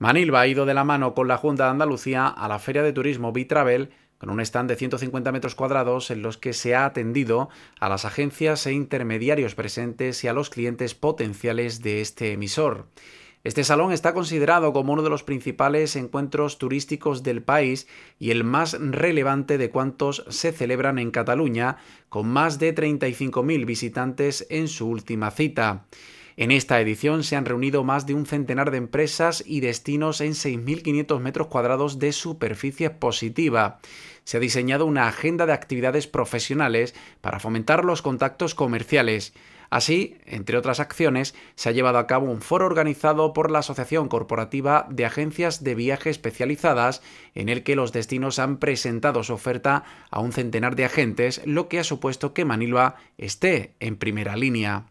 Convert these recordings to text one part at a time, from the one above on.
Manilva ha ido de la mano con la Junta de Andalucía a la Feria de Turismo Bitravel con un stand de 150 metros cuadrados en los que se ha atendido a las agencias e intermediarios presentes y a los clientes potenciales de este emisor. Este salón está considerado como uno de los principales encuentros turísticos del país y el más relevante de cuantos se celebran en Cataluña, con más de 35.000 visitantes en su última cita. En esta edición se han reunido más de un centenar de empresas y destinos en 6.500 metros cuadrados de superficie expositiva. Se ha diseñado una agenda de actividades profesionales para fomentar los contactos comerciales. Así, entre otras acciones, se ha llevado a cabo un foro organizado por la Asociación Corporativa de Agencias de Viaje Especializadas, en el que los destinos han presentado su oferta a un centenar de agentes, lo que ha supuesto que Manilva esté en primera línea.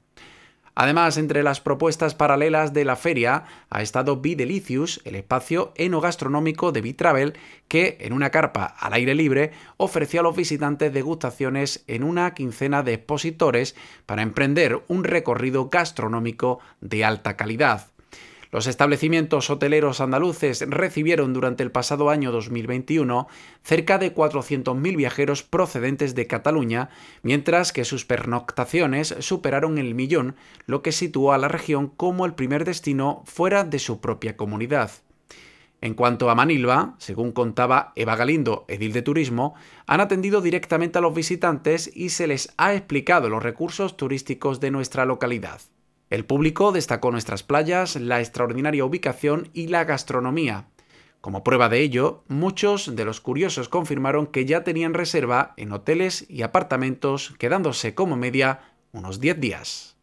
Además, entre las propuestas paralelas de la feria ha estado Delicious, el espacio enogastronómico de Travel, que en una carpa al aire libre ofreció a los visitantes degustaciones en una quincena de expositores para emprender un recorrido gastronómico de alta calidad. Los establecimientos hoteleros andaluces recibieron durante el pasado año 2021 cerca de 400.000 viajeros procedentes de Cataluña, mientras que sus pernoctaciones superaron el millón, lo que situó a la región como el primer destino fuera de su propia comunidad. En cuanto a Manilva, según contaba Eva Galindo, edil de turismo, han atendido directamente a los visitantes y se les ha explicado los recursos turísticos de nuestra localidad. El público destacó nuestras playas, la extraordinaria ubicación y la gastronomía. Como prueba de ello, muchos de los curiosos confirmaron que ya tenían reserva en hoteles y apartamentos, quedándose como media unos 10 días.